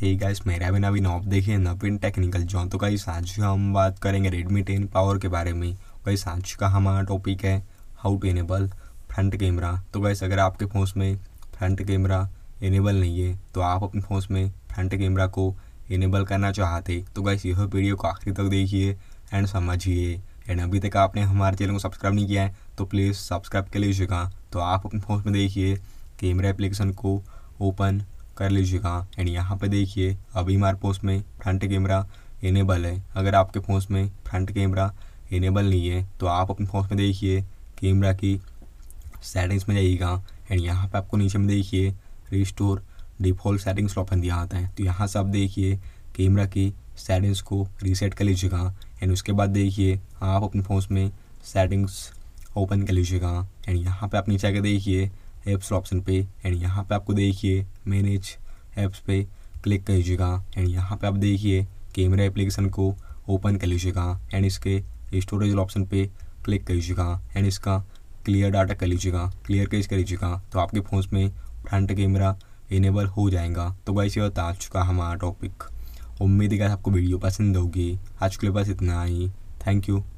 hey guys मेरा भी नवीन of देखिए नवीन टेक्निकल जॉन तो कहीं आज हम बात करेंगे रेडमी टेन पावर के बारे में गाइस आज का हमारा टॉपिक है how to enable front camera तो गाइस अगर आपके फ़ोन में फ्रंट कैमरा इनेबल नहीं है तो आप अपने फ़ोन में फ्रंट कैमरा को इनेबल करना चाहते तो गाइस यह वीडियो को आखिरी तक देखिए एंड समझिए एंड अभी तक आपने हमारे चैनल को सब्सक्राइब नहीं किया है तो प्लीज़ सब्सक्राइब कर लीजिएगा तो आप अपने फ़ोन में देखिए कैमरा एप्लीकेशन को ओपन कर लीजिएगा एंड यहाँ पे देखिए अभी हमारे पोस्ट में फ्रंट कैमरा इनेबल है अगर आपके फोन में फ्रंट कैमरा इनेबल नहीं है तो आप अपने फोन में देखिए कैमरा की सेटिंग्स में जाइएगा एंड यहाँ पे आपको नीचे में देखिए रिस्टोर डिफ़ॉल्ट सेटिंग्स ऑप्शन दिया आता है तो यहाँ से आप देखिए कैमरा की सेटिंग्स को रीसेट कर लीजिएगा एंड उसके बाद देखिए आप अपने फोन में सेटिंग्स ओपन कर लीजिएगा एंड यहाँ पे आप नीचे आगे देखिए ऐप्स ऑप्शन पे एंड यहाँ पे आपको देखिए मैनेज ऐप्स पे क्लिक कर लीजिएगा एंड यहाँ पे आप देखिए कैमरा एप्लीकेशन को ओपन कर लीजिएगा एंड इसके स्टोरेज ऑप्शन पे क्लिक कर लीजिएगा एंड इसका क्लियर डाटा कर लीजिएगा क्लियर कैश कर लीजिएगा तो आपके फ़ोन में फ्रंट कैमरा इनेबल हो जाएगा तो वैसे ये आ चुका हमारा टॉपिक उम्मीद है आपको वीडियो पसंद होगी आज के लिए बस इतना ही थैंक यू